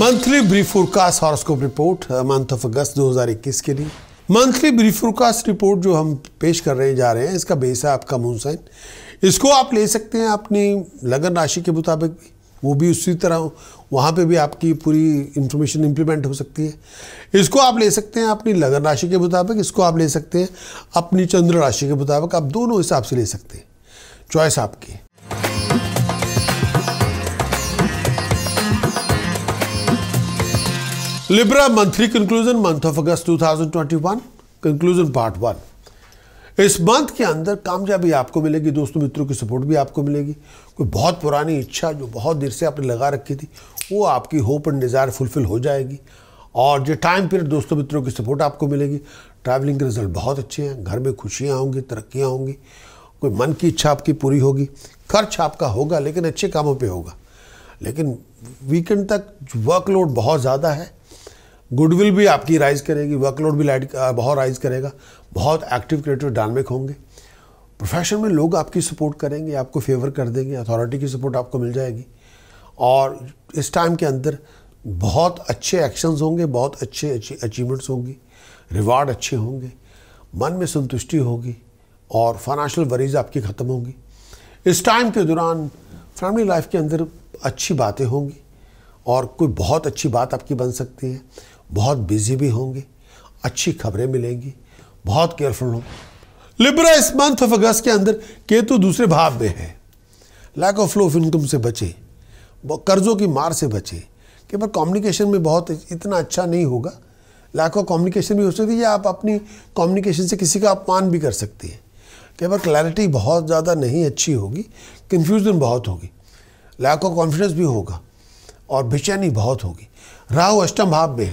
monthly brief forecast horoscope report month of August 2021 के लिए monthly ब्रीफोरकास्ट report जो हम पेश कर रहे जा रहे हैं इसका बेस है आपका साइन इसको आप ले सकते हैं अपनी लगन राशि के मुताबिक वो भी उसी तरह वहाँ पे भी आपकी पूरी इंफॉर्मेशन इम्प्लीमेंट हो सकती है इसको आप ले सकते हैं अपनी लगन राशि के मुताबिक इसको आप ले सकते हैं अपनी चंद्र राशि के मुताबिक आप दोनों हिसाब से ले सकते हैं चॉइस आपकी Libra monthly conclusion month of August 2021 conclusion part one इस मंथ के अंदर कामयाबी आपको मिलेगी दोस्तों मित्रों की सपोर्ट भी आपको मिलेगी कोई बहुत पुरानी इच्छा जो बहुत देर से आपने लगा रखी थी वो आपकी होप एंड डिज़ायर फुलफिल हो जाएगी और जो टाइम पीरियड दोस्तों मित्रों की सपोर्ट आपको मिलेगी ट्रैवलिंग के रिजल्ट बहुत अच्छे हैं घर में खुशियाँ होंगी तरक्कियाँ होंगी कोई मन की इच्छा आपकी पूरी होगी खर्च आपका होगा लेकिन अच्छे कामों पर होगा लेकिन वीकेंड तक वर्कलोड बहुत ज़्यादा है गुडविल भी आपकी राइज करेगी वर्कलोड भी लाइट बहुत राइज करेगा बहुत एक्टिव क्रिएटिव डायनमिक होंगे प्रोफेशन में लोग आपकी सपोर्ट करेंगे आपको फेवर कर देंगे अथॉरिटी की सपोर्ट आपको मिल जाएगी और इस टाइम के अंदर बहुत अच्छे एक्शंस होंगे बहुत अच्छे अचीवमेंट्स होंगी रिवार्ड अच्छे होंगे मन में संतुष्टि होगी और फाइनेंशियल वरीज आपकी ख़त्म होंगी इस टाइम के दौरान फैमिली लाइफ के अंदर अच्छी बातें होंगी और कोई बहुत अच्छी बात आपकी बन सकती है बहुत बिजी भी होंगे अच्छी खबरें मिलेंगी बहुत केयरफुल हो लिब्रा इस मंथ ऑफ अगस्त के अंदर केतु दूसरे भाव में है lack of flow of income से बचे कर्जों की मार से बचे कि पर कम्युनिकेशन में बहुत इतना अच्छा नहीं होगा लैक ऑफ कम्युनिकेशन भी हो सकती है या आप अपनी कम्युनिकेशन से किसी का अपमान भी कर सकती है कई बार क्लैरिटी बहुत ज़्यादा नहीं अच्छी होगी कन्फ्यूजन बहुत होगी लैक ऑफ कॉन्फिडेंस भी होगा और बेचैनी बहुत होगी राहु अष्टम भाव में है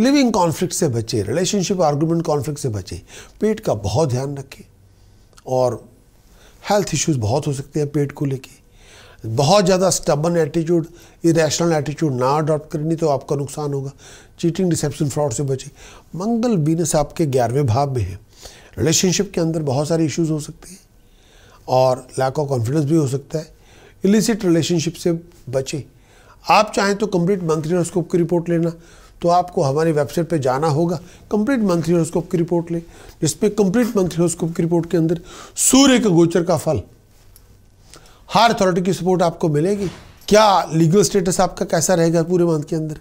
लिविंग कॉन्फ्लिक्ट से बचे रिलेशनशिप आर्गुमेंट कॉन्फ्लिक्ट से बचे पेट का बहुत ध्यान रखें और हेल्थ इश्यूज बहुत हो सकते हैं पेट को लेके बहुत ज़्यादा स्टबन एटीट्यूड इरेशनल एटीट्यूड ना अडॉप्ट करनी तो आपका नुकसान होगा चीटिंग डिसेप्शन फ्रॉड से बचे मंगल बीनस आपके ग्यारहवें भाव में है रिलेशनशिप के अंदर बहुत सारे इश्यूज हो सकते हैं और लैक ऑफ कॉन्फिडेंस भी हो सकता है इलिसिट रिलेशनशिप से बचे आप चाहें तो कंप्लीट मंथली हॉस्कोप की रिपोर्ट लेना तो आपको हमारी वेबसाइट पर जाना होगा कंप्लीट मंथली हॉरोस्कोप की रिपोर्ट ले जिसमें कंप्लीट मंथली हॉरोस्कोप की रिपोर्ट के अंदर सूर्य के गोचर का फल हार अथॉरिटी की सपोर्ट आपको मिलेगी क्या लीगल स्टेटस आपका कैसा रहेगा पूरे मंथ के अंदर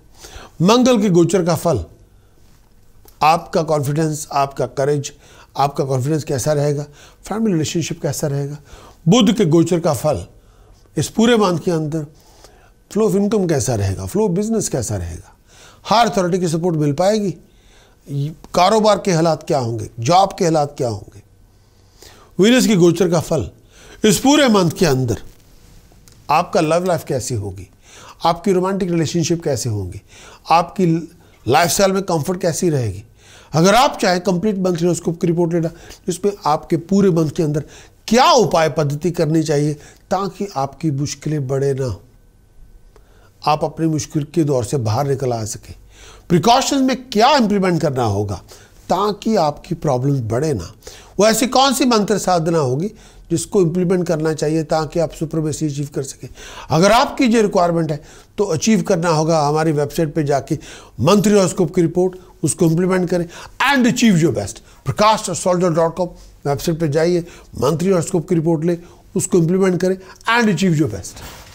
मंगल के गोचर का फल आपका कॉन्फिडेंस आपका करेज आपका कॉन्फिडेंस कैसा रहेगा फैमिली रिलेशनशिप कैसा रहेगा बुद्ध के गोचर का फल इस पूरे मंथ के अंदर फ्लो ऑफ इनकम कैसा रहेगा फ्लो बिजनेस कैसा रहेगा हर अथॉरिटी की सपोर्ट मिल पाएगी कारोबार के हालात क्या होंगे जॉब के हालात क्या होंगे वीनस की गोचर का फल इस पूरे मंथ के अंदर आपका लव लाइफ कैसी होगी आपकी रोमांटिक रिलेशनशिप कैसे होंगी आपकी लाइफ में कंफर्ट कैसी रहेगी अगर आप चाहें कंप्लीट मंथ हिरोस्कोप की रिपोर्ट लेना इसमें आपके पूरे मंथ के अंदर क्या उपाय पद्धति करनी चाहिए ताकि आपकी मुश्किलें बढ़े ना हो आप अपनी मुश्किल के दौर से बाहर निकल आ सकें प्रिकॉशंस में क्या इम्प्लीमेंट करना होगा ताकि आपकी प्रॉब्लम बढ़े ना वो ऐसी कौन सी मंत्र साधना होगी जिसको इम्प्लीमेंट करना चाहिए ताकि आप सुप्रमेसी अचीव कर सकें अगर आपकी जो रिक्वायरमेंट है तो अचीव करना होगा हमारी वेबसाइट पे जाके मंत्री हॉस्कोप की रिपोर्ट उसको इम्प्लीमेंट करें and achieve your best Prakash सोल्डर डॉट कॉम वेबसाइट पर जाइए मंत्री हॉस्कोप की रिपोर्ट लें उसको इम्प्लीमेंट करें एंड अचीव योर बेस्ट